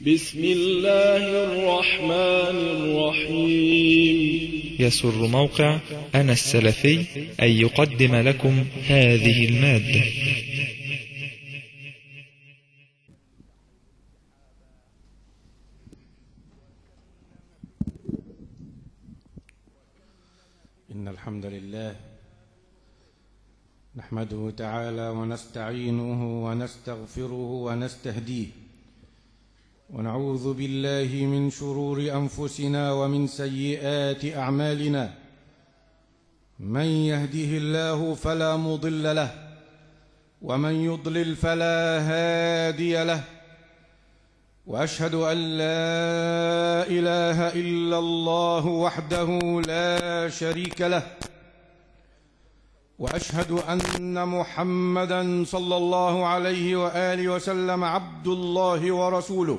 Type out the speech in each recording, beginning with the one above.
بسم الله الرحمن الرحيم يسر موقع أنا السلفي أن يقدم لكم هذه المادة إن الحمد لله نحمده تعالى ونستعينه ونستغفره ونستهديه ونعوذ بالله من شرور انفسنا ومن سيئات اعمالنا من يهده الله فلا مضل له ومن يضلل فلا هادي له واشهد ان لا اله الا الله وحده لا شريك له واشهد ان محمدا صلى الله عليه واله وسلم عبد الله ورسوله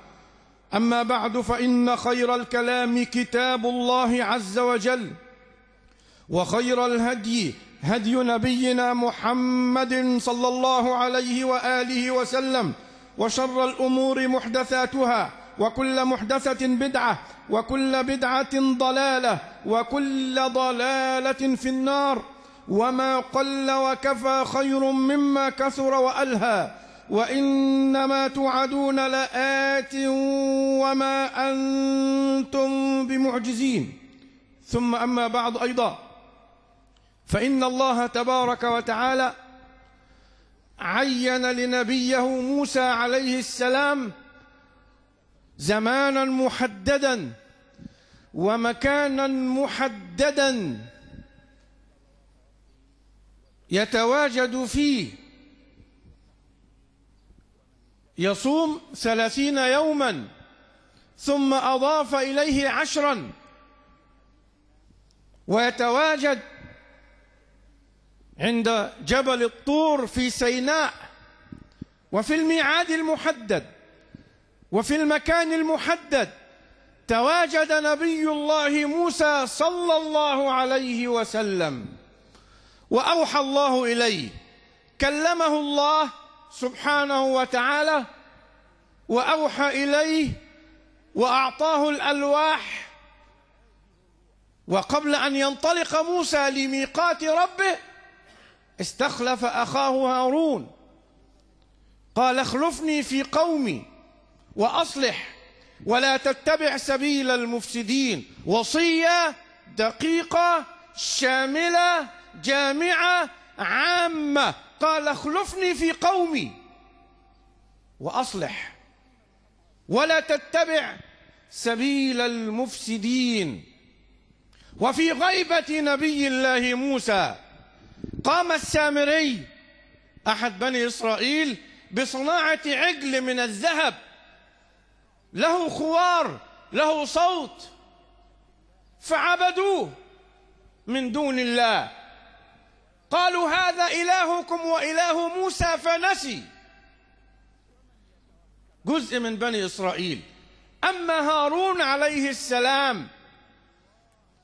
أما بعد فإن خير الكلام كتاب الله عز وجل وخير الهدي هدي نبينا محمد صلى الله عليه وآله وسلم وشر الأمور محدثاتها وكل محدثة بدعة وكل بدعة ضلالة وكل ضلالة في النار وما قل وكفى خير مما كثر وألهى وإنما توعدون لآت وما أنتم بمعجزين ثم أما بعد أيضا فإن الله تبارك وتعالى عين لنبيه موسى عليه السلام زمانا محددا ومكانا محددا يتواجد فيه يصوم ثلاثين يوما ثم أضاف إليه عشرا ويتواجد عند جبل الطور في سيناء وفي الميعاد المحدد وفي المكان المحدد تواجد نبي الله موسى صلى الله عليه وسلم وأوحى الله إليه كلمه الله سبحانه وتعالى واوحى اليه واعطاه الالواح وقبل ان ينطلق موسى لميقات ربه استخلف اخاه هارون قال اخلفني في قومي واصلح ولا تتبع سبيل المفسدين وصيه دقيقه شامله جامعه عامه قال اخلفني في قومي وأصلح ولا تتبع سبيل المفسدين وفي غيبة نبي الله موسى قام السامري أحد بني إسرائيل بصناعة عجل من الذهب له خوار له صوت فعبدوه من دون الله قالوا هذا إلهكم وإله موسى فنسي جزء من بني إسرائيل أما هارون عليه السلام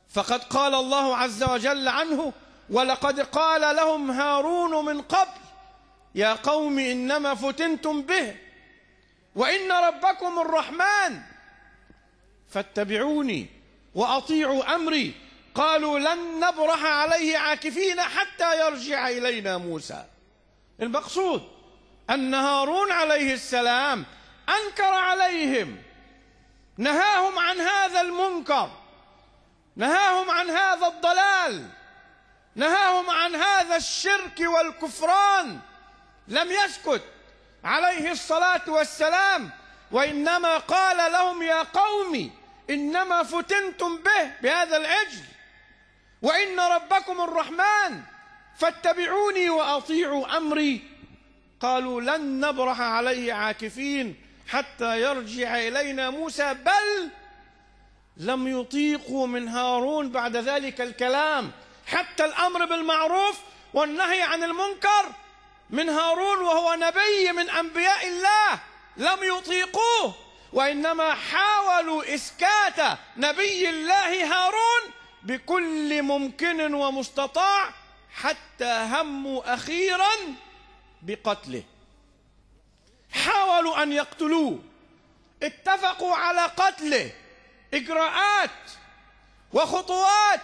فقد قال الله عز وجل عنه ولقد قال لهم هارون من قبل يا قوم إنما فتنتم به وإن ربكم الرحمن فاتبعوني وأطيعوا أمري قالوا لن نبرح عليه عاكفين حتى يرجع إلينا موسى المقصود أن هارون عليه السلام أنكر عليهم نهاهم عن هذا المنكر نهاهم عن هذا الضلال نهاهم عن هذا الشرك والكفران لم يسكت عليه الصلاة والسلام وإنما قال لهم يا قومي إنما فتنتم به بهذا العجل وإن ربكم الرحمن فاتبعوني وأطيعوا أمري قالوا لن نبرح عليه عاكفين حتى يرجع إلينا موسى بل لم يطيقوا من هارون بعد ذلك الكلام حتى الأمر بالمعروف والنهي عن المنكر من هارون وهو نبي من أنبياء الله لم يطيقوه وإنما حاولوا إسكات نبي الله هارون بكل ممكن ومستطاع حتى هموا أخيرا بقتله حاولوا أن يقتلوه اتفقوا على قتله إجراءات وخطوات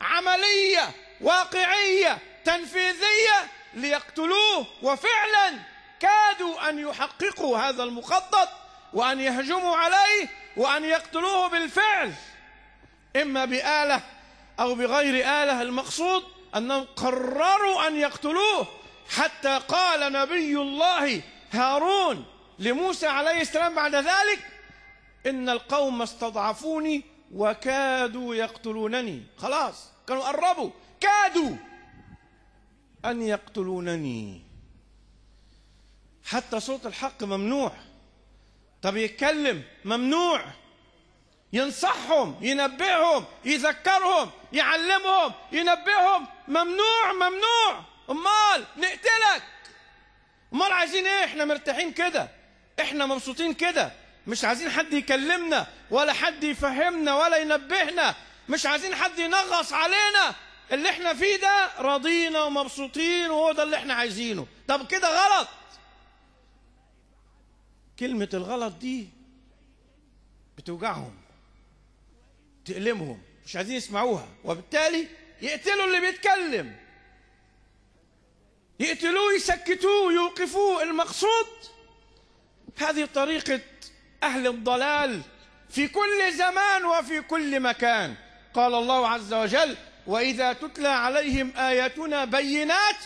عملية واقعية تنفيذية ليقتلوه وفعلا كادوا أن يحققوا هذا المخطط وأن يهجموا عليه وأن يقتلوه بالفعل إما بآلة أو بغير آلة المقصود أنهم قرروا أن يقتلوه حتى قال نبي الله هارون لموسى عليه السلام بعد ذلك إن القوم استضعفوني وكادوا يقتلونني خلاص كانوا قربوا كادوا أن يقتلونني حتى صوت الحق ممنوع طب يتكلم ممنوع ينصحهم ينبههم يذكرهم يعلمهم ينبههم ممنوع ممنوع امال نقتلك امال عايزين ايه احنا مرتاحين كده احنا مبسوطين كده مش عايزين حد يكلمنا ولا حد يفهمنا ولا ينبهنا مش عايزين حد ينغص علينا اللي احنا فيه ده راضينا ومبسوطين وهو ده اللي احنا عايزينه طب كده غلط كلمة الغلط دي بتوجعهم تألمهم مش عايزين يسمعوها وبالتالي يقتلوا اللي بيتكلم يقتلوه يسكتوه يوقفوه المقصود هذه طريقة أهل الضلال في كل زمان وفي كل مكان قال الله عز وجل وإذا تتلى عليهم آياتنا بينات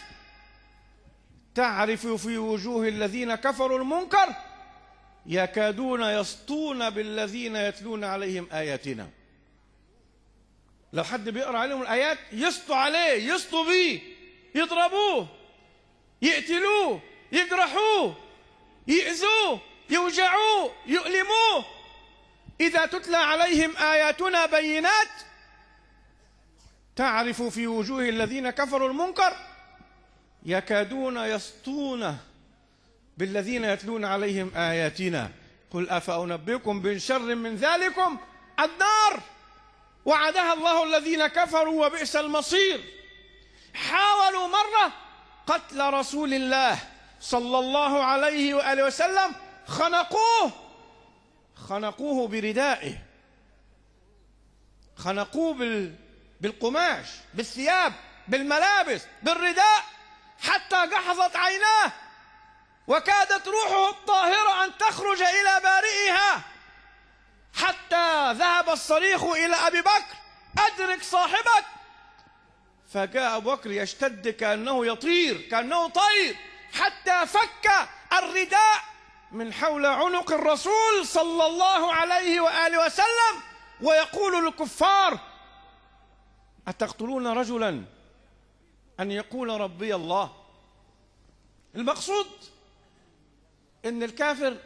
تعرف في وجوه الذين كفروا المنكر يكادون يسطون بالذين يتلون عليهم آياتنا لو حد بيقرا عليهم الايات يسطوا عليه يسطوا بيه يضربوه يقتلوه يجرحوه يؤذوه يوجعوه يؤلموه اذا تتلى عليهم اياتنا بينات تعرف في وجوه الذين كفروا المنكر يكادون يسطون بالذين يتلون عليهم اياتنا قل افانبئكم بشر من ذلكم النار وعدها الله الذين كفروا وبئس المصير حاولوا مرة قتل رسول الله صلى الله عليه وآله وسلم خنقوه خنقوه بردائه خنقوه بالقماش بالثياب بالملابس بالرداء حتى جحظت عيناه وكادت روحه الطاهرة أن تخرج إلى بارئها حتى ذهب الصريخ إلى أبي بكر أدرك صاحبك فجاء أبو بكر يشتد كأنه يطير كأنه طير حتى فك الرداء من حول عنق الرسول صلى الله عليه وآله وسلم ويقول للكفار أتقتلون رجلا أن يقول ربي الله المقصود ان الكافر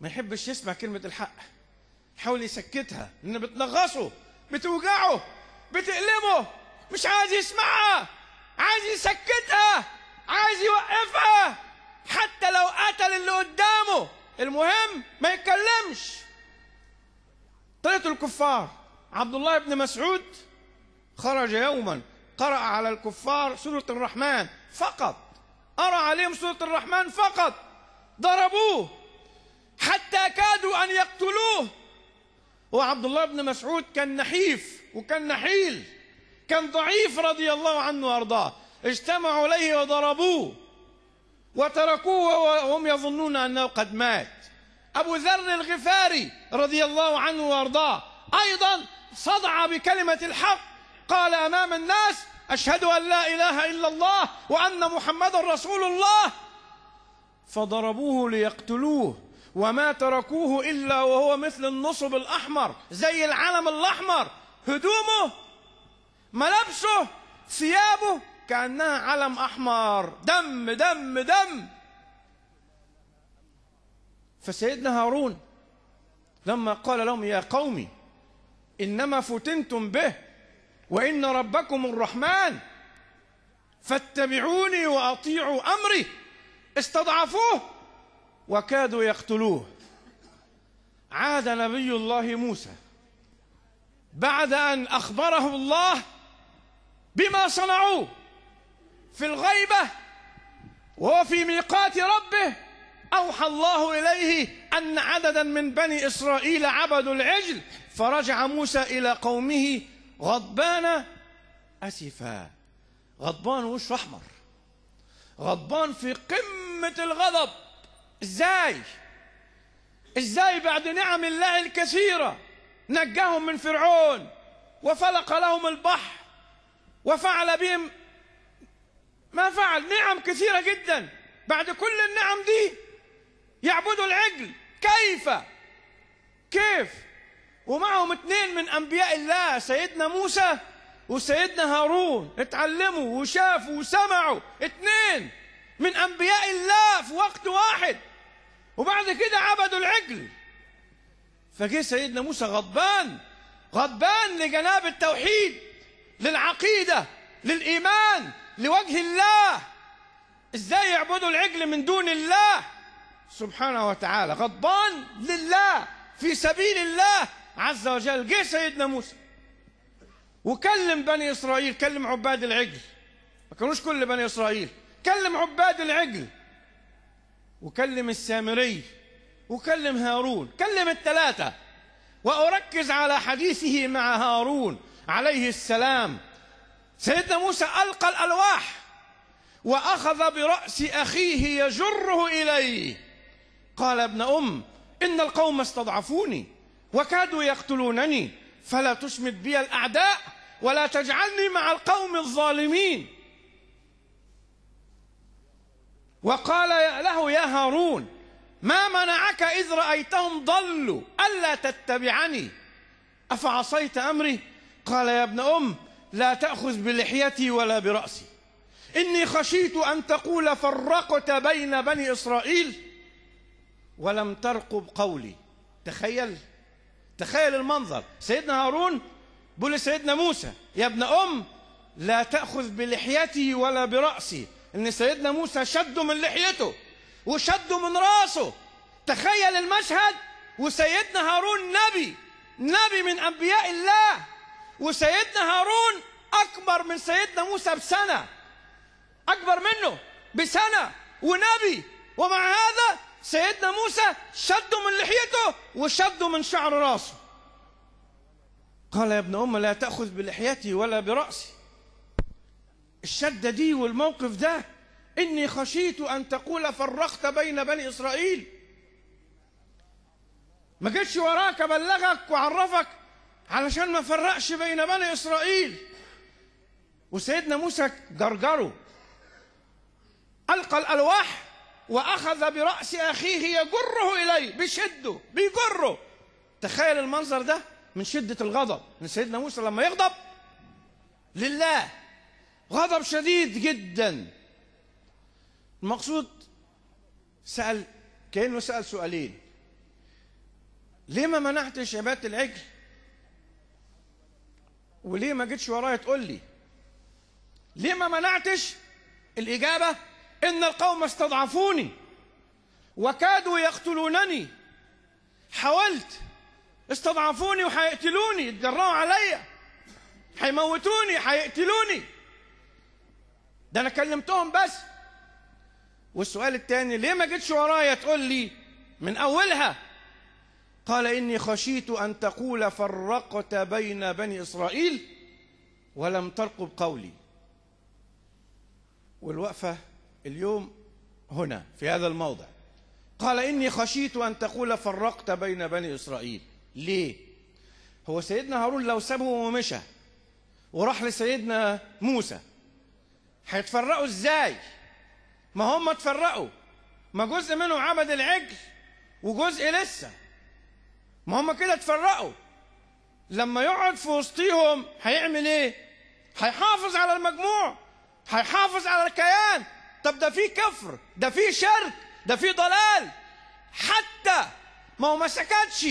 ما يحبش يسمع كلمة الحق يحاول يسكتها لأن بتنغصه بتوجعه بتألمه مش عايز يسمعها عايز يسكتها عايز يوقفها حتى لو قتل اللي قدامه المهم ما يتكلمش طريقة الكفار عبد الله بن مسعود خرج يوما قرأ على الكفار سورة الرحمن فقط قرأ عليهم سورة الرحمن فقط ضربوه حتى كادوا أن يقتلوه وعبد الله بن مسعود كان نحيف وكان نحيل كان ضعيف رضي الله عنه وارضاه اجتمعوا عليه وضربوه وتركوه وهم يظنون انه قد مات ابو ذر الغفاري رضي الله عنه وارضاه ايضا صدع بكلمه الحق قال امام الناس اشهد ان لا اله الا الله وان محمدا رسول الله فضربوه ليقتلوه وما تركوه إلا وهو مثل النصب الأحمر زي العلم الأحمر هدومه ملابسه ثيابه كأنها علم أحمر دم دم دم فسيدنا هارون لما قال لهم يا قومي إنما فتنتم به وإن ربكم الرحمن فاتبعوني وأطيعوا أمري استضعفوه وكادوا يقتلوه عاد نبي الله موسى بعد أن أخبره الله بما صنعوه في الغيبة وهو في ميقات ربه أوحى الله إليه أن عددا من بني إسرائيل عبدوا العجل فرجع موسى إلى قومه غضبان أسفا غضبان وش أحمر غضبان في قمة الغضب ازاي ازاي بعد نعم الله الكثيرة نجاهم من فرعون وفلق لهم البحر وفعل بهم ما فعل نعم كثيرة جدا بعد كل النعم دي يعبدوا العجل كيف كيف ومعهم اتنين من انبياء الله سيدنا موسى وسيدنا هارون اتعلموا وشافوا وسمعوا اتنين من انبياء الله في وقت واحد وبعد كده عبدوا العجل فجه سيدنا موسى غضبان غضبان لجناب التوحيد للعقيدة للإيمان لوجه الله إزاي يعبدوا العجل من دون الله سبحانه وتعالى غضبان لله في سبيل الله عز وجل جه سيدنا موسى وكلم بني إسرائيل كلم عباد العجل ما كانوش كل بني إسرائيل كلم عباد العجل وكلم السامري وكلم هارون كلم الثلاثة وأركز على حديثه مع هارون عليه السلام سيدنا موسى ألقى الألواح وأخذ برأس أخيه يجره إليه قال ابن أم إن القوم استضعفوني وكادوا يقتلونني فلا تشمت بي الأعداء ولا تجعلني مع القوم الظالمين وقال له يا هارون ما منعك إذ رأيتهم ضلوا ألا تتبعني أفعصيت أمري قال يا ابن أم لا تأخذ بلحيتي ولا برأسي إني خشيت أن تقول فرقت بين بني إسرائيل ولم ترقب قولي تخيل تخيل المنظر سيدنا هارون بيقول لسيدنا موسى يا ابن أم لا تأخذ بلحيتي ولا برأسي ان سيدنا موسى شده من لحيته وشده من راسه تخيل المشهد وسيدنا هارون نبي نبي من انبياء الله وسيدنا هارون اكبر من سيدنا موسى بسنه اكبر منه بسنه ونبي ومع هذا سيدنا موسى شده من لحيته وشده من شعر راسه قال يا ابن أم لا تأخذ بلحيتي ولا برأسي الشدة دي والموقف ده إني خشيت أن تقول فرقت بين بني إسرائيل ما جيتش وراك بلغك وعرفك علشان ما فرقش بين بني إسرائيل وسيدنا موسى جرجره ألقى الألواح وأخذ برأس أخيه يجره إليه بيشده بيجره تخيل المنظر ده من شدة الغضب من سيدنا موسى لما يغضب لله غضب شديد جدا المقصود سأل كأنه سأل سؤالين ليه ما منعتش عبادة العجل وليه ما جيتش ورايا تقول لي ليه ما منعتش الإجابة إن القوم استضعفوني وكادوا يقتلونني حاولت استضعفوني وهيقتلوني اتجرأوا عليا هيموتوني هيقتلوني ده انا كلمتهم بس والسؤال الثاني ليه ما جيتش ورايا تقول لي من اولها قال اني خشيت ان تقول فرقت بين بني اسرائيل ولم ترقب قولي والوقفه اليوم هنا في هذا الموضع قال اني خشيت ان تقول فرقت بين بني اسرائيل ليه هو سيدنا هارون لو سابه ومشى وراح لسيدنا موسى هيتفرقوا ازاي ما هم اتفرقوا ما جزء منهم عبد العجل وجزء لسه ما هم كده اتفرقوا لما يقعد في وسطيهم هيعمل ايه هيحافظ على المجموع هيحافظ على الكيان طب ده في كفر ده في شرك ده في ضلال حتى ما هو ما سكتش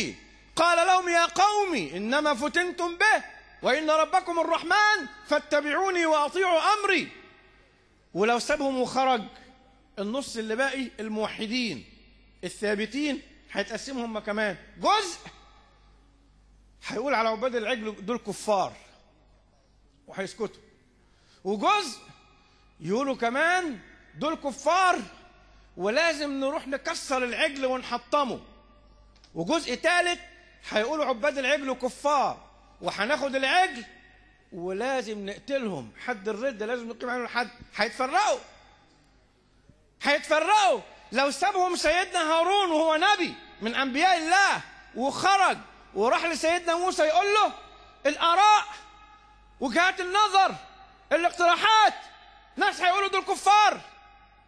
قال لهم يا قومي انما فتنتم به وان ربكم الرحمن فاتبعوني واطيعوا امري ولو سابهم وخرج النص اللي باقي الموحدين الثابتين هيتقسموا هم كمان جزء هيقول على عباد العجل دول كفار وهيسكتوا وجزء يقولوا كمان دول كفار ولازم نروح نكسر العجل ونحطمه وجزء ثالث هيقولوا عباد العجل كفار وهناخد العجل ولازم نقتلهم حد الردة لازم نقيم عليهم الحد هيتفرقوا هيتفرقوا لو سابهم سيدنا هارون وهو نبي من أنبياء الله وخرج وراح لسيدنا موسى يقول له الآراء وجهات النظر الاقتراحات ناس هيقولوا دول كفار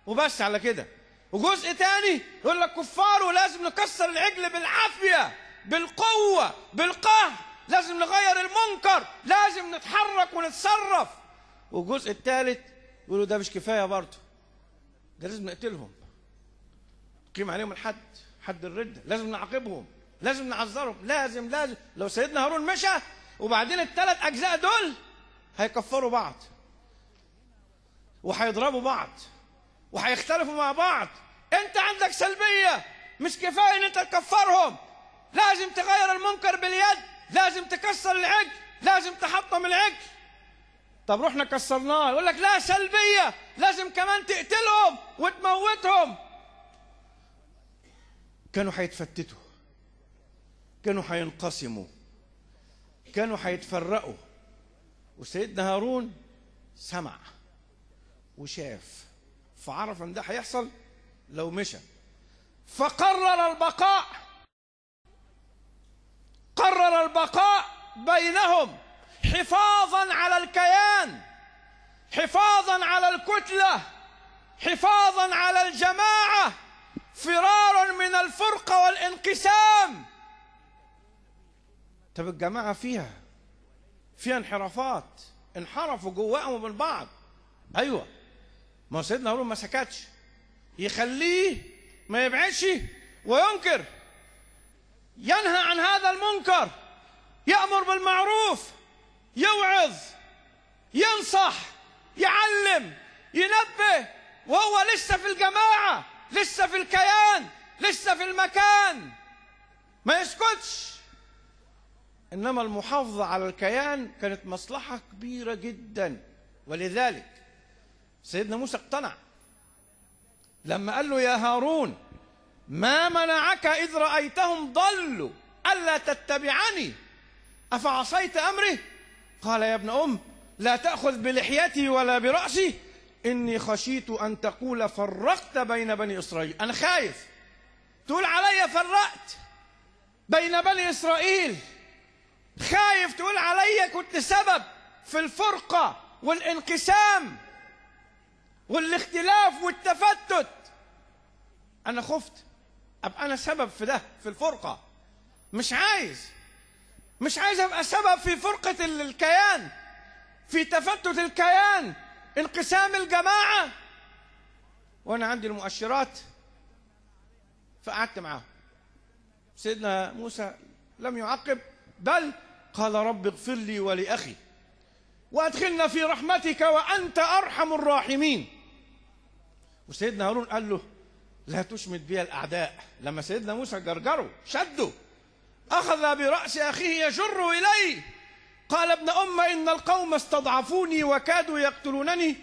وبس على كده وجزء تاني يقول لك كفار ولازم نكسر العجل بالعافية بالقوة بالقهر لازم نغير المنكر لازم نتحرك ونتصرف والجزء الثالث يقولوا ده مش كفايه برضه ده لازم نقتلهم نقيم عليهم الحد حد الرده لازم نعاقبهم لازم نعذرهم لازم لازم لو سيدنا هارون مشى وبعدين الثلاث اجزاء دول هيكفروا بعض وهيضربوا بعض وهيختلفوا مع بعض انت عندك سلبيه مش كفايه ان انت تكفرهم لازم تغير المنكر باليد لازم تكسر العجل لازم تحطم العجل طب رحنا كسرناه يقول لك لا سلبية لازم كمان تقتلهم وتموتهم كانوا هيتفتتوا كانوا هينقسموا كانوا هيتفرقوا وسيدنا هارون سمع وشاف فعرف ان ده هيحصل لو مشى فقرر البقاء قرر البقاء بينهم حفاظا على الكيان حفاظا على الكتله حفاظا على الجماعه فرار من الفرقه والانقسام طب الجماعه فيها فيها انحرافات انحرفوا جواهم من بعض ايوه ما سيدنا هارون ما سكتش يخليه ما يبعدش وينكر ينهى عن هذا المنكر يأمر بالمعروف يوعظ ينصح يعلم ينبه وهو لسه في الجماعة لسه في الكيان لسه في المكان ما يسكتش إنما المحافظة على الكيان كانت مصلحة كبيرة جدا ولذلك سيدنا موسى اقتنع لما قال له يا هارون ما منعك إذ رأيتهم ضلوا ألا تتبعني أفعصيت أمري قال يا ابن أم لا تأخذ بلحيتي ولا برأسي إني خشيت أن تقول فرقت بين بني إسرائيل أنا خايف تقول علي فرقت بين بني إسرائيل خايف تقول علي كنت سبب في الفرقة والانقسام والاختلاف والتفتت أنا خفت أبقى أنا سبب في ده في الفرقة مش عايز مش عايز أبقى سبب في فرقة الكيان في تفتت الكيان انقسام الجماعة وأنا عندي المؤشرات فقعدت معاهم سيدنا موسى لم يعقب بل قال رب اغفر لي ولأخي وأدخلنا في رحمتك وأنت أرحم الراحمين وسيدنا هارون قال له لا تشمت بها الأعداء لما سيدنا موسى جرجره شده أخذ برأس أخيه يجره إليه قال ابن أم إن القوم استضعفوني وكادوا يقتلونني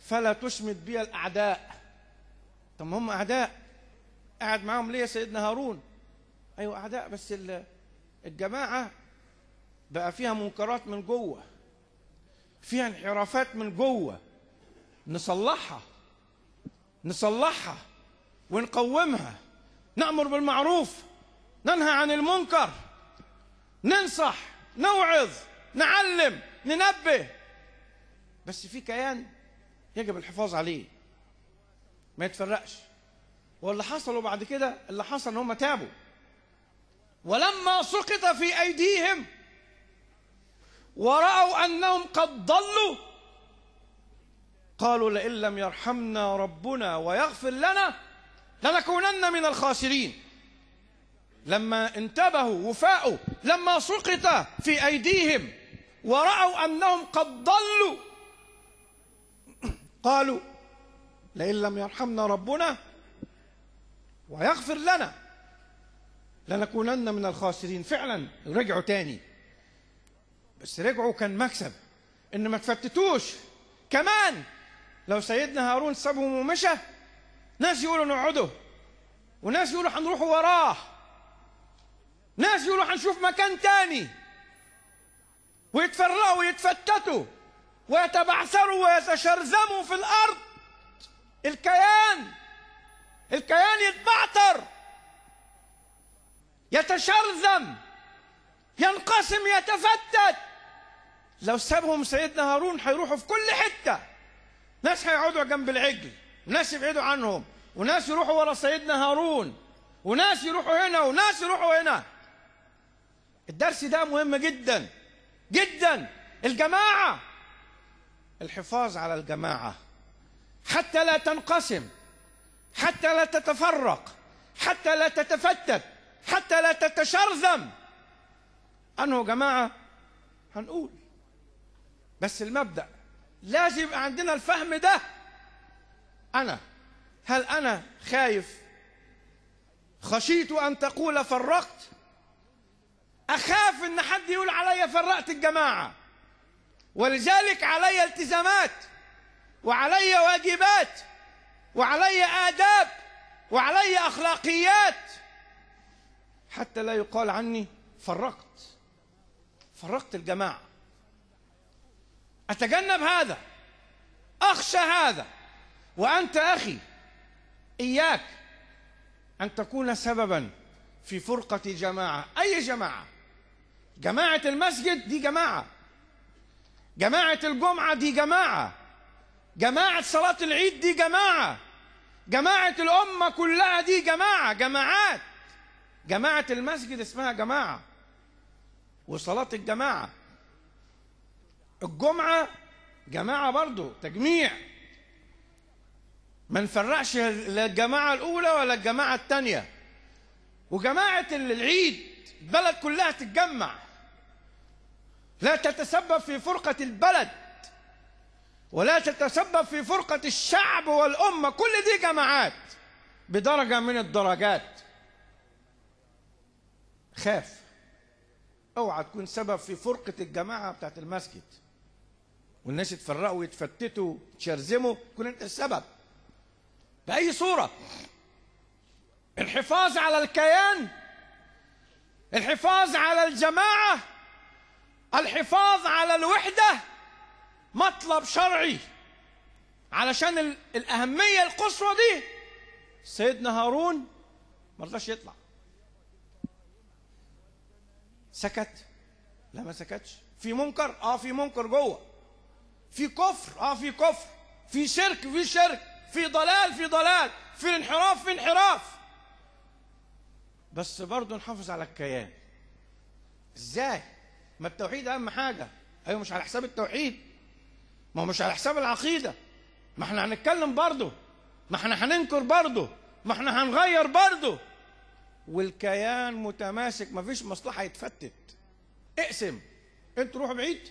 فلا تشمت بي الأعداء طب هم أعداء قاعد معاهم ليه سيدنا هارون أيوة أعداء بس الجماعة بقى فيها منكرات من جوه فيها انحرافات من جوه نصلحها نصلحها ونقومها نأمر بالمعروف ننهى عن المنكر ننصح نوعظ نعلم ننبه بس في كيان يجب الحفاظ عليه ما يتفرقش واللي حصلوا بعد كده اللي حصل ان هم تابوا ولما سقط في ايديهم ورأوا انهم قد ضلوا قالوا لئن لم يرحمنا ربنا ويغفر لنا لنكونن من الخاسرين لما انتبهوا وفاقوا لما سقط في أيديهم ورأوا أنهم قد ضلوا قالوا لئن لم يرحمنا ربنا ويغفر لنا لنكونن من الخاسرين فعلا رجعوا تاني بس رجعوا كان مكسب ان ما تفتتوش كمان لو سيدنا هارون سابهم ومشى ناس يقولوا نقعده وناس يقولوا هنروح وراه ناس يقولوا هنشوف مكان تاني ويتفرقوا ويتفتتوا ويتبعثروا ويتشرذموا في الارض الكيان الكيان يتبعتر يتشرذم ينقسم يتفتت لو سابهم سيدنا هارون هيروحوا في كل حته ناس هيقعدوا جنب العجل وناس يبعدوا عنهم وناس يروحوا ورا سيدنا هارون وناس يروحوا هنا وناس يروحوا هنا الدرس ده مهم جدا جدا الجماعة الحفاظ على الجماعة حتى لا تنقسم حتى لا تتفرق حتى لا تتفتت حتى لا تتشرذم أنه جماعة هنقول بس المبدأ لازم يبقى عندنا الفهم ده أنا هل أنا خايف خشيت أن تقول فرقت أخاف أن حد يقول علي فرقت الجماعة ولذلك علي التزامات وعلي واجبات وعلي آداب وعلي أخلاقيات حتى لا يقال عني فرقت فرقت الجماعة أتجنب هذا أخشى هذا وأنت أخي إياك أن تكون سببا في فرقة جماعة أي جماعة جماعة المسجد دي جماعة جماعة الجمعة دي جماعة جماعة صلاة العيد دي جماعة جماعة الأمة كلها دي جماعة جماعات جماعة المسجد اسمها جماعة وصلاة الجماعة الجمعة جماعة برضو تجميع ما نفرقش لا الجماعة الأولى ولا الجماعة الثانية وجماعة العيد البلد كلها تتجمع لا تتسبب في فرقة البلد ولا تتسبب في فرقة الشعب والأمة كل دي جماعات بدرجة من الدرجات خاف اوعى تكون سبب في فرقة الجماعة بتاعت المسجد والناس يتفرقوا ويتفتتوا يتشرزموا تكون انت السبب بأي صورة الحفاظ على الكيان الحفاظ على الجماعة الحفاظ على الوحدة مطلب شرعي علشان الأهمية القصوى دي سيدنا هارون ما رضاش يطلع سكت لا ما سكتش في منكر اه في منكر جوه في كفر اه في كفر في شرك في شرك في ضلال في ضلال في انحراف في انحراف بس برضه نحافظ على الكيان ازاي ما التوحيد اهم حاجه ايوه مش على حساب التوحيد ما هو مش على حساب العقيده ما احنا هنتكلم برضه ما احنا هننكر برضه ما احنا هنغير برضه والكيان متماسك ما فيش مصلحه يتفتت اقسم انتوا روحوا بعيد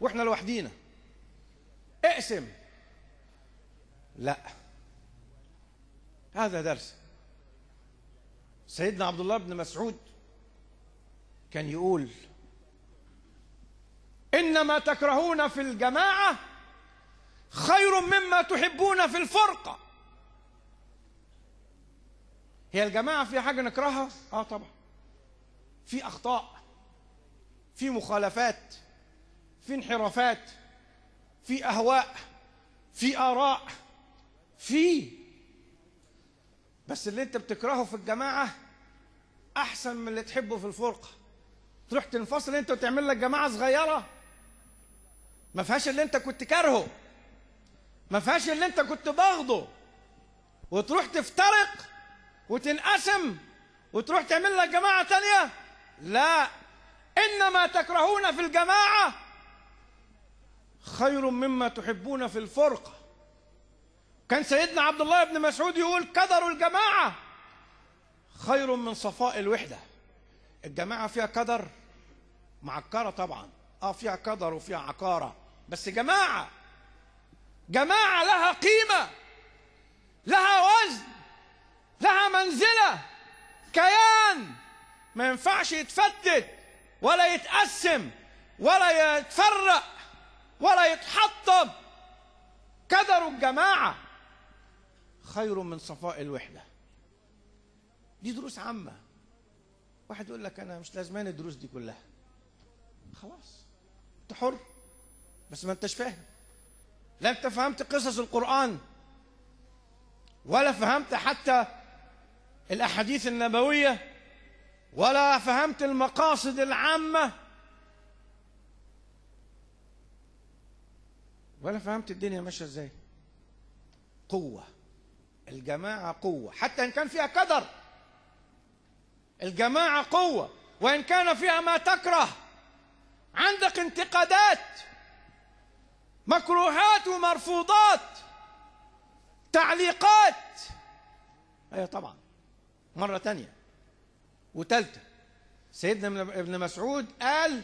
واحنا لوحدينا اقسم لا هذا درس سيدنا عبد الله بن مسعود كان يقول إنما تكرهون في الجماعة خير مما تحبون في الفرقة هي الجماعة في حاجة نكرهها؟ آه طبعا في أخطاء في مخالفات في انحرافات في أهواء في آراء فيه بس اللي انت بتكرهه في الجماعة أحسن من اللي تحبه في الفرقة تروح تنفصل انت وتعمل لك جماعة صغيرة ما فيهاش اللي انت كنت كارهه ما فيهاش اللي انت كنت باغضه وتروح تفترق وتنقسم وتروح تعمل لك جماعة تانية لا إنما تكرهون في الجماعة خير مما تحبون في الفرقه كان سيدنا عبد الله بن مسعود يقول كدروا الجماعة خير من صفاء الوحدة الجماعة فيها كدر معكرة طبعا اه فيها كدر وفيها عكارة بس جماعة جماعة لها قيمة لها وزن لها منزلة كيان ما ينفعش يتفتت ولا يتقسم ولا يتفرق ولا يتحطم كدروا الجماعه خير من صفاء الوحدة دي دروس عامة واحد يقول لك أنا مش لازمان الدروس دي كلها خلاص أنت حر بس ما أنتش فاهم لا أنت فهمت قصص القرآن ولا فهمت حتى الأحاديث النبوية ولا فهمت المقاصد العامة ولا فهمت الدنيا ماشية ازاي قوة الجماعة قوة حتى إن كان فيها كدر الجماعة قوة وإن كان فيها ما تكره عندك انتقادات مكروهات ومرفوضات تعليقات أيوة طبعا مرة تانية وتالتة سيدنا ابن مسعود قال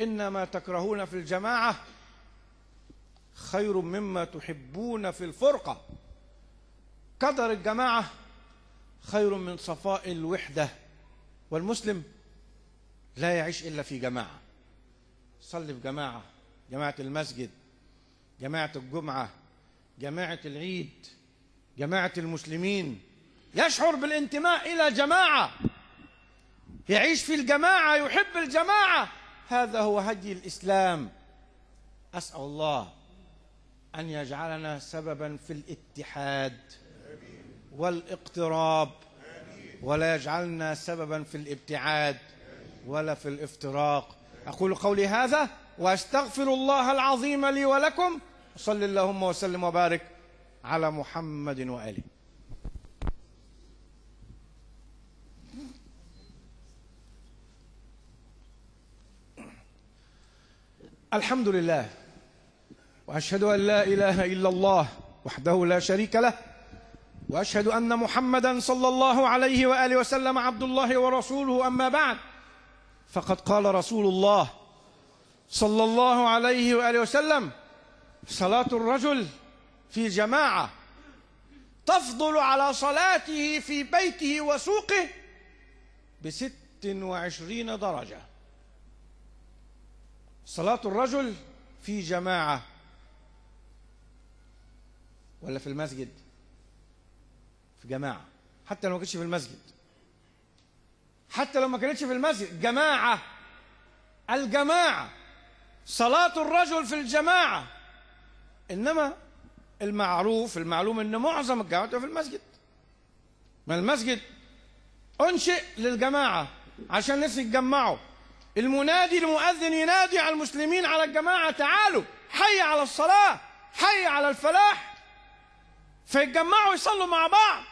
إن ما تكرهون في الجماعة خير مما تحبون في الفرقة قدر الجماعة خير من صفاء الوحدة والمسلم لا يعيش إلا في جماعة صلي في جماعة جماعة المسجد جماعة الجمعة جماعة العيد جماعة المسلمين يشعر بالانتماء إلى جماعة يعيش في الجماعة يحب الجماعة هذا هو هدي الإسلام أسأل الله أن يجعلنا سببا في الاتحاد والاقتراب ولا يجعلنا سببا في الابتعاد ولا في الافتراق أقول قولي هذا وأستغفر الله العظيم لي ولكم صل اللهم وسلم وبارك على محمد وآله الحمد لله وأشهد أن لا إله إلا الله وحده لا شريك له واشهد ان محمدا صلى الله عليه واله وسلم عبد الله ورسوله اما بعد فقد قال رسول الله صلى الله عليه واله وسلم صلاه الرجل في جماعه تفضل على صلاته في بيته وسوقه بست وعشرين درجه صلاه الرجل في جماعه ولا في المسجد في جماعة حتى لو ما كانتش في المسجد حتى لو ما كانتش في المسجد جماعة الجماعة صلاة الرجل في الجماعة إنما المعروف المعلوم إن معظم الجماعات في المسجد ما المسجد أنشئ للجماعة عشان الناس يتجمعوا المنادي المؤذن ينادي على المسلمين على الجماعة تعالوا حي على الصلاة حي على الفلاح فيتجمعوا يصلوا مع بعض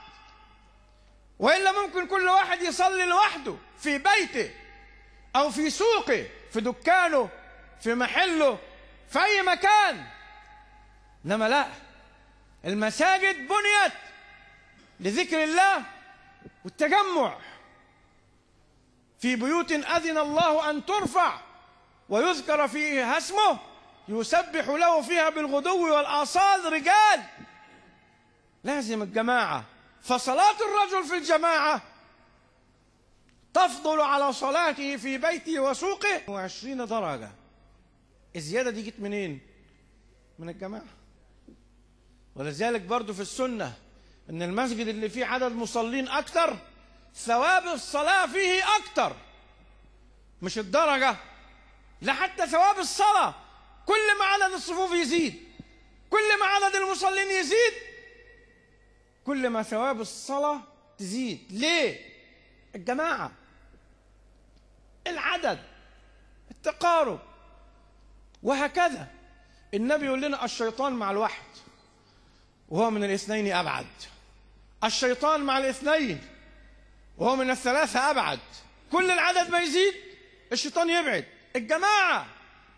والا ممكن كل واحد يصلي لوحده في بيته او في سوقه في دكانه في محله في اي مكان انما لا المساجد بنيت لذكر الله والتجمع في بيوت اذن الله ان ترفع ويذكر فيها اسمه يسبح له فيها بالغدو والاصال رجال لازم الجماعة فصلاة الرجل في الجماعة تفضل على صلاته في بيته وسوقه وعشرين درجة الزيادة دي جت منين؟ من الجماعة ولذلك برضو في السنة أن المسجد اللي فيه عدد مصلين أكتر ثواب الصلاة فيه أكتر مش الدرجة لا حتى ثواب الصلاة كل ما عدد الصفوف يزيد كل ما عدد المصلين يزيد كل ما ثواب الصلاة تزيد ليه؟ الجماعة العدد التقارب وهكذا النبي يقول لنا الشيطان مع الواحد وهو من الاثنين أبعد الشيطان مع الاثنين وهو من الثلاثة أبعد كل العدد ما يزيد الشيطان يبعد الجماعة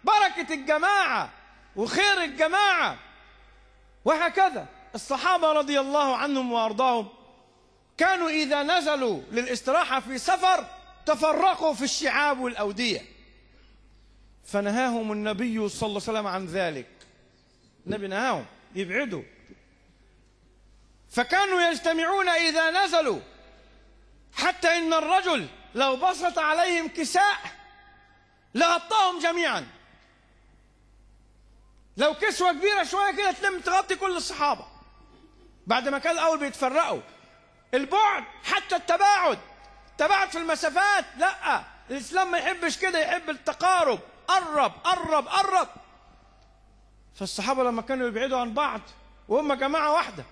بركة الجماعة وخير الجماعة وهكذا الصحابة رضي الله عنهم وأرضاهم كانوا إذا نزلوا للاستراحة في سفر تفرقوا في الشعاب والأودية فنهاهم النبي صلى الله عليه وسلم عن ذلك النبي نهاهم يبعدوا فكانوا يجتمعون إذا نزلوا حتى إن الرجل لو بسط عليهم كساء لغطاهم جميعا لو كسوة كبيرة شوية كده تلم تغطي كل الصحابة بعد ما كان الأول بيتفرقوا البعد حتى التباعد تباعد في المسافات لا الإسلام ما يحبش كده يحب التقارب قرب قرب قرب فالصحابة لما كانوا يبعدوا عن بعض وهم جماعة واحدة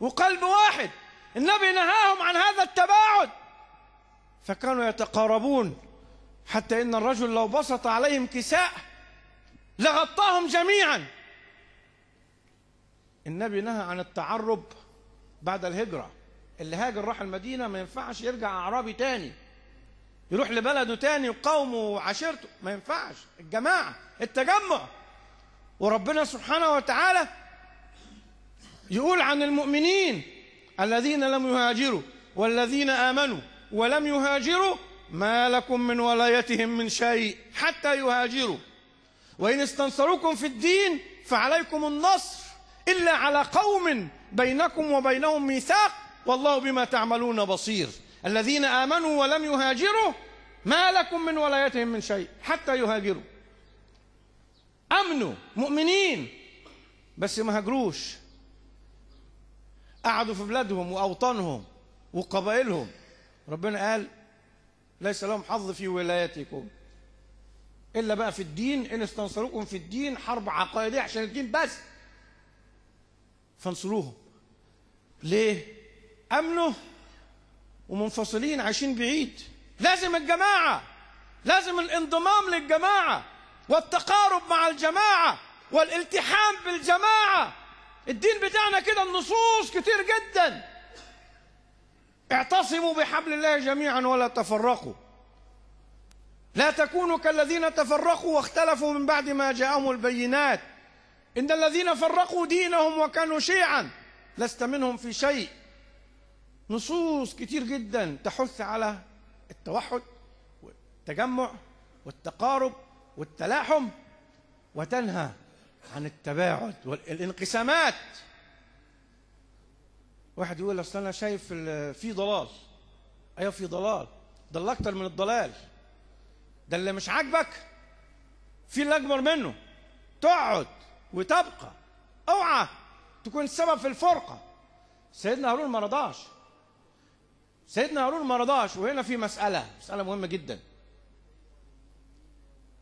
وقلب واحد النبي نهاهم عن هذا التباعد فكانوا يتقاربون حتى إن الرجل لو بسط عليهم كساء لغطاهم جميعا النبي نهى عن التعرب بعد الهجرة اللي هاجر راح المدينة ما ينفعش يرجع أعرابي تاني يروح لبلده تاني وقومه وعشيرته ما ينفعش الجماعة التجمع وربنا سبحانه وتعالى يقول عن المؤمنين الذين لم يهاجروا والذين آمنوا ولم يهاجروا ما لكم من ولايتهم من شيء حتى يهاجروا وإن استنصروكم في الدين فعليكم النصر إلا على قوم بينكم وبينهم ميثاق والله بما تعملون بصير الذين آمنوا ولم يهاجروا ما لكم من ولايتهم من شيء حتى يهاجروا أمنوا مؤمنين بس ما هاجروش قعدوا في بلادهم وأوطانهم وقبائلهم ربنا قال ليس لهم حظ في ولايتكم إلا بقى في الدين إن استنصروكم في الدين حرب عقائدية عشان الدين بس فانصروهم ليه امنوا ومنفصلين عايشين بعيد لازم الجماعه لازم الانضمام للجماعه والتقارب مع الجماعه والالتحام بالجماعه الدين بتاعنا كده النصوص كتير جدا اعتصموا بحبل الله جميعا ولا تفرقوا لا تكونوا كالذين تفرقوا واختلفوا من بعد ما جاءهم البينات إن الذين فرقوا دينهم وكانوا شيعا لست منهم في شيء نصوص كتير جدا تحث على التوحد والتجمع والتقارب والتلاحم وتنهى عن التباعد والانقسامات واحد يقول اصل انا شايف في ضلال ايوه في ضلال ده اللي اكتر من الضلال ده اللي مش عاجبك في اللي اكبر منه تقعد وتبقى اوعى تكون سبب في الفرقه سيدنا هارون ما رضاش سيدنا هارون ما رضاش وهنا في مساله مساله مهمه جدا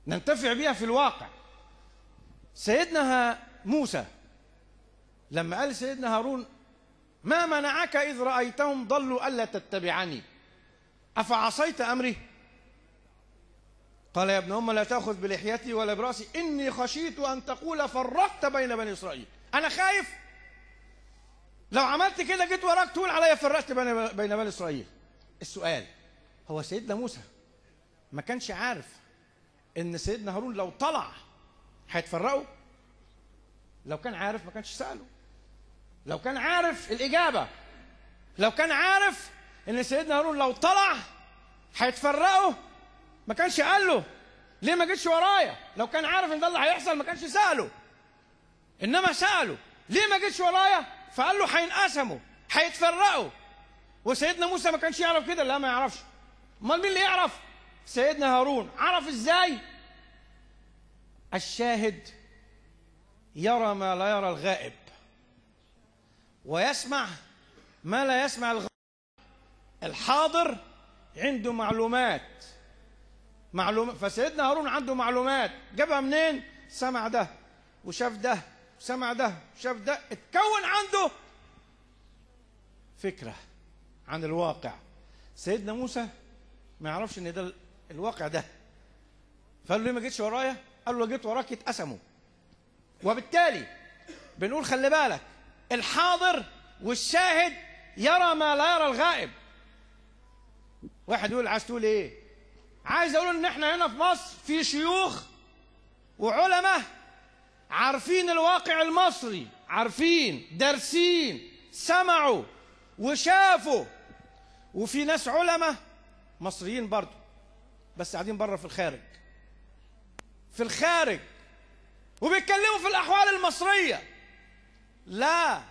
ننتفع بها في الواقع سيدنا موسى لما قال سيدنا هارون ما منعك إذ رأيتهم ضلوا ألا تتبعني أفعصيت أمري قال يا ابن أم لا تأخذ بلحيتي ولا برأسي إني خشيت أن تقول فرقت بين بني إسرائيل أنا خايف لو عملت كده جيت وراك تقول عليا فرقت بين بين بني إسرائيل السؤال هو سيدنا موسى ما كانش عارف إن سيدنا هارون لو طلع هيتفرقوا لو كان عارف ما كانش سأله لو كان عارف الإجابة لو كان عارف إن سيدنا هارون لو طلع هيتفرقوا ما كانش قال له ليه ما جيتش ورايا لو كان عارف ان ده اللي هيحصل ما كانش ساله انما ساله ليه ما جيتش ورايا فقال له هينقسموا هيتفرقوا وسيدنا موسى ما كانش يعرف كده لا ما يعرفش امال مين اللي يعرف سيدنا هارون عرف ازاي الشاهد يرى ما لا يرى الغائب ويسمع ما لا يسمع الغائب الحاضر عنده معلومات معلوم فسيدنا هارون عنده معلومات جابها منين سمع ده وشاف ده وسمع ده وشاف ده اتكون عنده فكرة عن الواقع سيدنا موسى ما يعرفش ان ده الواقع ده فقال له ليه ما جيتش ورايا قال له جيت وراك يتقسموا وبالتالي بنقول خلي بالك الحاضر والشاهد يرى ما لا يرى الغائب واحد يقول عايز تقول ايه عايز اقول ان احنا هنا في مصر في شيوخ وعلماء عارفين الواقع المصري عارفين دارسين سمعوا وشافوا وفي ناس علماء مصريين برضو بس قاعدين بره في الخارج في الخارج وبيتكلموا في الأحوال المصرية لا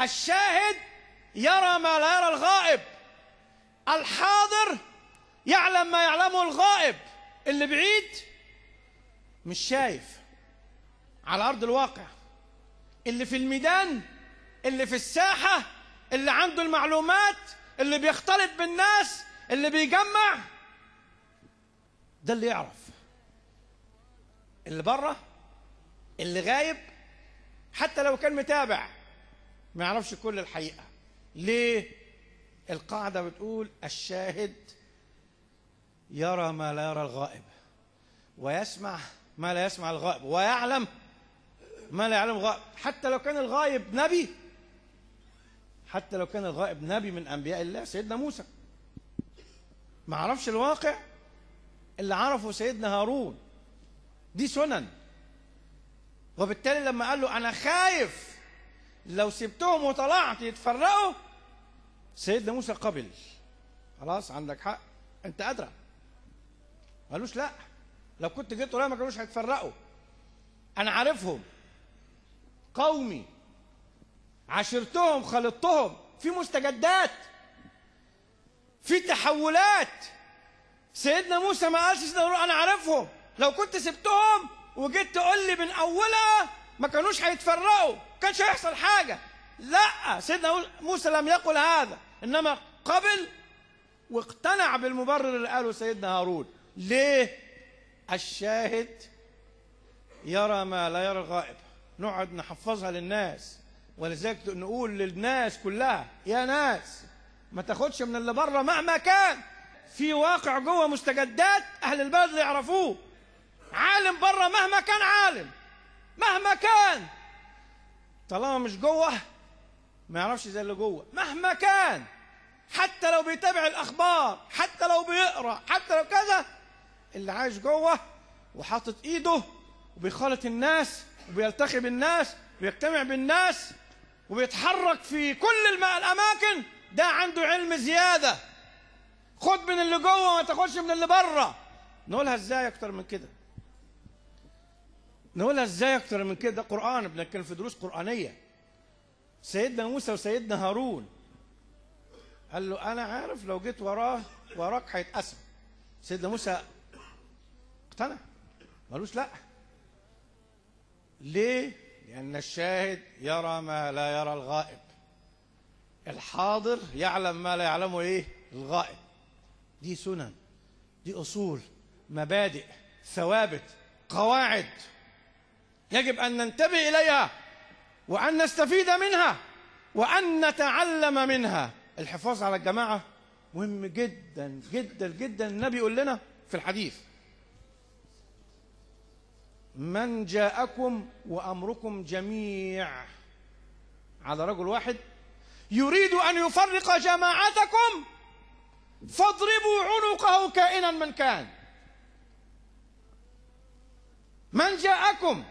الشاهد يرى ما لا يرى الغائب الحاضر يعلم ما يعلمه الغائب اللي بعيد مش شايف على أرض الواقع اللي في الميدان اللي في الساحة اللي عنده المعلومات اللي بيختلط بالناس اللي بيجمع ده اللي يعرف اللي بره اللي غايب حتى لو كان متابع ما يعرفش كل الحقيقة ليه القاعدة بتقول الشاهد يرى ما لا يرى الغائب ويسمع ما لا يسمع الغائب ويعلم ما لا يعلم الغائب حتى لو كان الغائب نبي حتى لو كان الغائب نبي من انبياء الله سيدنا موسى ما عرفش الواقع اللي عرفه سيدنا هارون دي سنن وبالتالي لما قال له انا خايف لو سبتهم وطلعت يتفرقوا سيدنا موسى قبل خلاص عندك حق انت ادرى قالوش لا لو كنت جيت قريب ما كانوش هيتفرقوا انا عارفهم قومي عشرتهم خلطتهم في مستجدات في تحولات سيدنا موسى ما قالش سيدنا هارون انا عارفهم لو كنت سبتهم وجيت تقول لي من اولها ما كانوش هيتفرقوا كانش هيحصل حاجه لا سيدنا موسى لم يقل هذا انما قبل واقتنع بالمبرر اللي قاله سيدنا هارون ليه الشاهد يرى ما لا يرى الغائب نقعد نحفظها للناس ولذلك نقول للناس كلها يا ناس ما تاخدش من اللي بره مهما كان في واقع جوه مستجدات اهل البلد اللي يعرفوه عالم بره مهما كان عالم مهما كان طالما مش جوه ما يعرفش زي اللي جوه مهما كان حتى لو بيتابع الاخبار حتى لو بيقرا حتى لو كذا اللي عايش جوه وحاطط ايده وبيخالط الناس وبيلتقي بالناس وبيجتمع بالناس وبيتحرك في كل الاماكن ده عنده علم زياده خد من اللي جوه ما تاخدش من اللي بره نقولها ازاي اكتر من كده نقولها ازاي اكتر من كده قران بنتكلم في دروس قرانيه سيدنا موسى وسيدنا هارون قال له انا عارف لو جيت وراه وراك هيتقسم سيدنا موسى اقتنع مالوش لا ليه لأن الشاهد يرى ما لا يرى الغائب الحاضر يعلم ما لا يعلمه إيه الغائب دي سنن دي أصول مبادئ ثوابت قواعد يجب أن ننتبه إليها وأن نستفيد منها وأن نتعلم منها الحفاظ على الجماعة مهم جدا جدا جدا النبي يقول لنا في الحديث من جاءكم وأمركم جميع على رجل واحد يريد أن يفرق جماعتكم فاضربوا عنقه كائنا من كان من جاءكم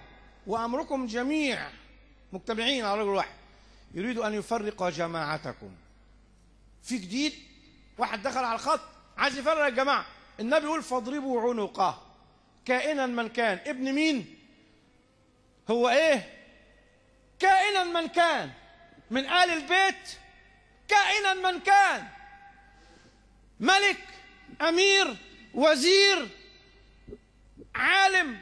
وأمركم جميع مجتمعين على رجل واحد يريد أن يفرق جماعتكم في جديد واحد دخل على الخط عايز يفرق الجماعة النبي يقول فاضربوا عنقه كائنا من كان ابن مين هو ايه كائنا من كان من آل البيت كائنا من كان ملك أمير وزير عالم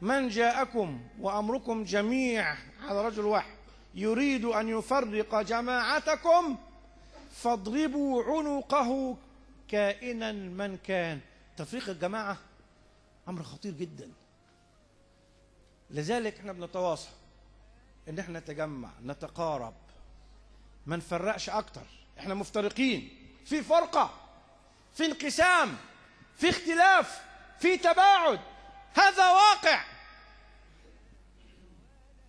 من جاءكم وأمركم جميع على رجل واحد يريد أن يفرق جماعتكم فاضربوا عنقه كائنا من كان تفريق الجماعة امر خطير جدا لذلك احنا بنتواصل ان احنا نتجمع نتقارب ما نفرقش اكتر احنا مفترقين في فرقه في انقسام في اختلاف في تباعد هذا واقع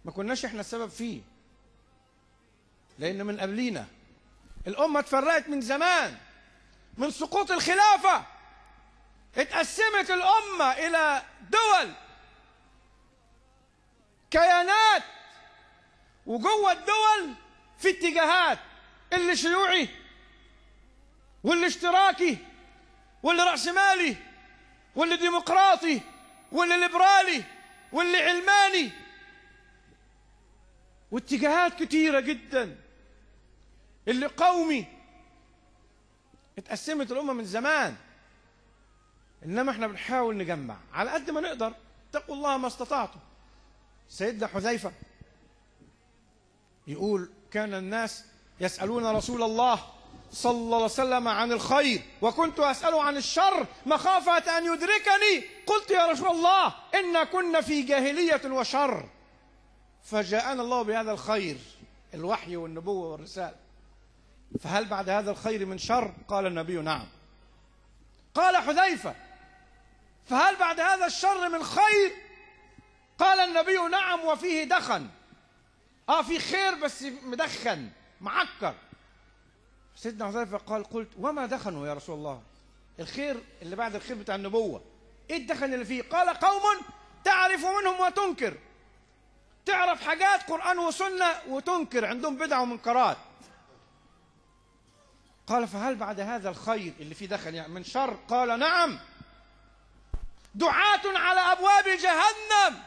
ما كناش احنا السبب فيه لان من قبلينا الامه اتفرقت من زمان من سقوط الخلافه اتقسمت الأمة إلى دول كيانات وجوه الدول في اتجاهات اللي شيوعي واللي اشتراكي واللي رأسمالي واللي ديمقراطي واللي ليبرالي واللي علماني واتجاهات كتيرة جدا اللي قومي اتقسمت الأمة من زمان إنما إحنا بنحاول نجمع على قد ما نقدر اتقوا الله ما استطعتم سيدنا حذيفة يقول كان الناس يسألون رسول الله صلى الله عليه وسلم عن الخير وكنت أسأله عن الشر مخافة أن يدركني قلت يا رسول الله إن كنا في جاهلية وشر فجاءنا الله بهذا الخير الوحي والنبوة والرسالة فهل بعد هذا الخير من شر قال النبي نعم قال حذيفة فهل بعد هذا الشر من خير قال النبي نعم وفيه دخن اه في خير بس مدخن معكر سيدنا حذيفة قال قلت وما دخنوا يا رسول الله الخير اللي بعد الخير بتاع النبوة ايه الدخن اللي فيه قال قوم تعرف منهم وتنكر تعرف حاجات قرآن وسنة وتنكر عندهم بدع ومنكرات قال فهل بعد هذا الخير اللي فيه دخن يعني من شر قال نعم دعاة على أبواب جهنم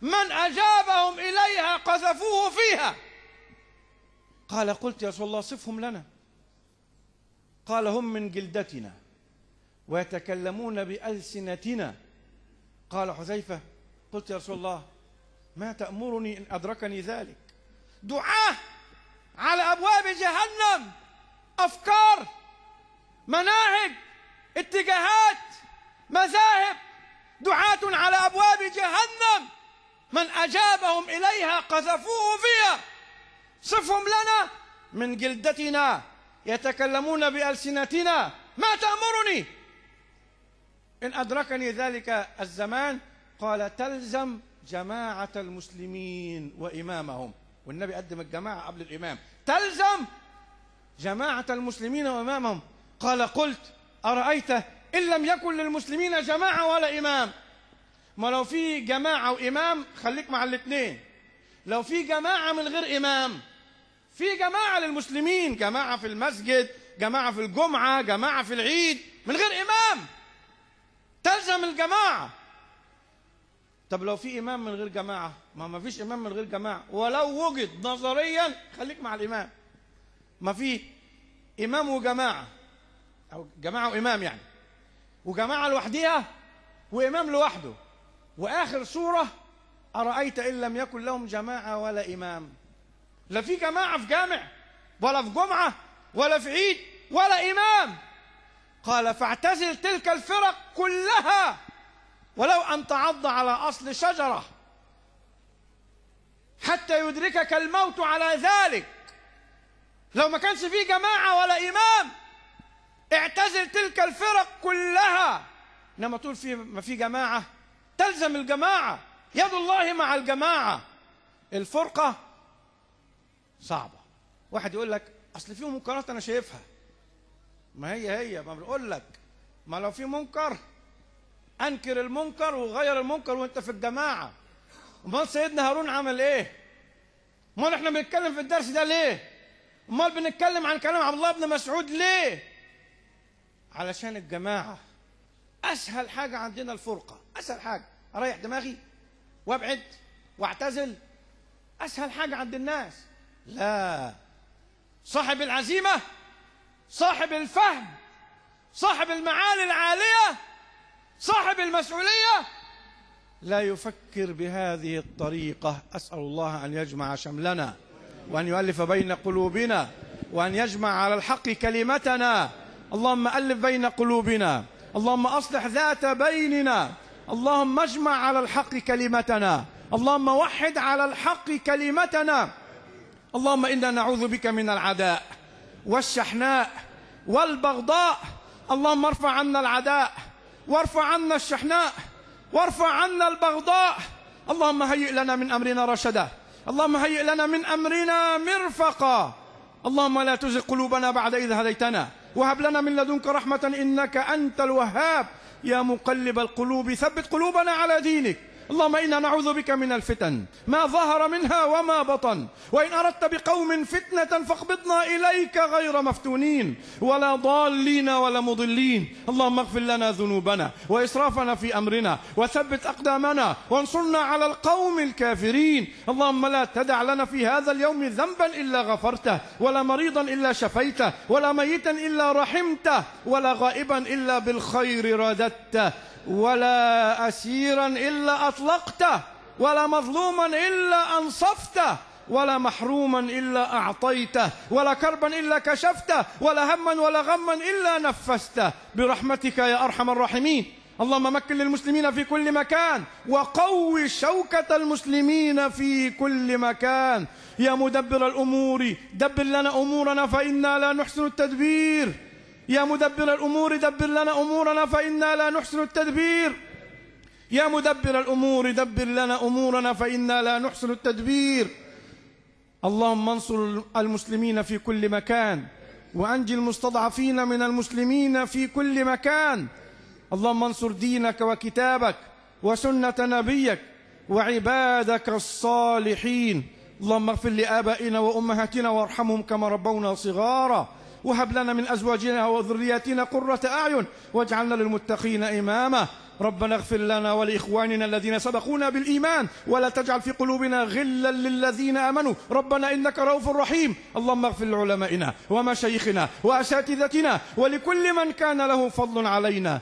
من أجابهم إليها قذفوه فيها قال قلت يا رسول الله صفهم لنا قال هم من جلدتنا ويتكلمون بألسنتنا قال حذيفة قلت يا رسول الله ما تأمرني إن أدركني ذلك دعاة على أبواب جهنم أفكار مناهج اتجاهات مذاهب دعاة على أبواب جهنم من أجابهم إليها قذفوه فيها صفهم لنا من جلدتنا يتكلمون بألسنتنا ما تأمرني إن أدركني ذلك الزمان قال تلزم جماعة المسلمين وإمامهم والنبي قدم الجماعة قبل الإمام تلزم جماعة المسلمين وإمامهم قال قلت أرأيت إن لم يكن للمسلمين جماعة ولا إمام ما لو في جماعة وإمام خليك مع الاثنين لو في جماعة من غير إمام في جماعة للمسلمين جماعة في المسجد جماعة في الجمعة جماعة في العيد من غير إمام تلزم الجماعة طب لو في إمام من غير جماعة ما ما فيش إمام من غير جماعة ولو وجد نظريا خليك مع الإمام ما في إمام وجماعة أو جماعة وإمام يعني وجماعة لوحديها وإمام لوحده وآخر سورة أرأيت إن لم يكن لهم جماعة ولا إمام لا في جماعة في جامع ولا في جمعة ولا في عيد ولا إمام قال فاعتزل تلك الفرق كلها ولو أن تعض على أصل شجرة حتى يدركك الموت على ذلك لو ما كانش فيه جماعة ولا إمام اعتزل تلك الفرق كلها انما طول في ما في جماعه تلزم الجماعه يد الله مع الجماعه الفرقه صعبه واحد يقول لك اصل في منكرات انا شايفها ما هي هي ما بقول لك ما لو في منكر انكر المنكر وغير المنكر وانت في الجماعه امال سيدنا هارون عمل ايه امال احنا بنتكلم في الدرس ده ليه امال بنتكلم عن كلام عبد الله بن مسعود ليه علشان الجماعة أسهل حاجة عندنا الفرقة أسهل حاجة أريح دماغي وأبعد وأعتزل أسهل حاجة عند الناس لا صاحب العزيمة صاحب الفهم صاحب المعالي العالية صاحب المسؤولية لا يفكر بهذه الطريقة أسأل الله أن يجمع شملنا وأن يؤلف بين قلوبنا وأن يجمع على الحق كلمتنا اللهم ألف بين قلوبنا اللهم أصلح ذات بيننا اللهم اجمع على الحق كلمتنا اللهم وحد على الحق كلمتنا اللهم إنا نعوذ بك من العداء والشحناء والبغضاء اللهم ارفع عنا العداء وارفع عنا الشحناء وارفع عنا البغضاء اللهم هيئ لنا من أمرنا رشدا اللهم هيئ لنا من أمرنا مرفقا اللهم لا تزغ قلوبنا بعد إذ هديتنا وهب لنا من لدنك رحمة إنك أنت الوهاب يا مقلب القلوب ثبت قلوبنا على دينك اللهم إنا نعوذ بك من الفتن ما ظهر منها وما بطن وإن أردت بقوم فتنة فاقبضنا إليك غير مفتونين ولا ضالين ولا مضلين اللهم اغفر لنا ذنوبنا وإسرافنا في أمرنا وثبت أقدامنا وانصرنا على القوم الكافرين اللهم لا تدع لنا في هذا اليوم ذنبا إلا غفرته ولا مريضا إلا شفيته ولا ميتا إلا رحمته ولا غائبا إلا بالخير رددته ولا أسيرا إلا أطلبته أطلقته ولا مظلوما إلا أنصفته ولا محروما إلا أعطيته ولا كربا إلا كشفته ولا هما ولا غما إلا نفسته برحمتك يا أرحم الراحمين اللهم مكن للمسلمين في كل مكان وقو شوكة المسلمين في كل مكان يا مدبر الأمور دبر لنا أمورنا فإنا لا نحسن التدبير يا مدبر الأمور دبر لنا أمورنا فإنا لا نحسن التدبير يا مدبر الأمور دبر لنا أمورنا فإنا لا نحسن التدبير اللهم انصر المسلمين في كل مكان وأنجي المستضعفين من المسلمين في كل مكان اللهم انصر دينك وكتابك وسنة نبيك وعبادك الصالحين اللهم اغفر لآبائنا وأمهاتنا وارحمهم كما ربونا صغارا وهب لنا من أزواجنا وذرياتنا قرة أعين واجعلنا للمتقين إماما ربنا اغفر لنا ولإخواننا الذين سبقونا بالإيمان ولا تجعل في قلوبنا غلا للذين آمنوا ربنا إنك رؤوف رحيم اللهم اغفر لعلمائنا ومشايخنا وأساتذتنا ولكل من كان له فضل علينا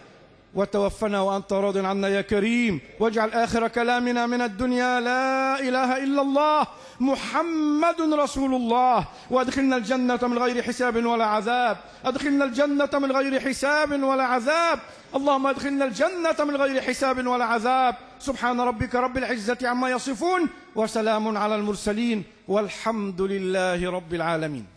وتوفنا وأنت راض عنا يا كريم واجعل آخر كلامنا من الدنيا لا إله إلا الله محمد رسول الله وادخلنا الجنة من غير حساب ولا عذاب أدخلنا الجنة من غير حساب ولا عذاب اللهم ادخلنا الجنة من غير حساب ولا عذاب سبحان ربك رب العزة عما يصفون وسلام على المرسلين والحمد لله رب العالمين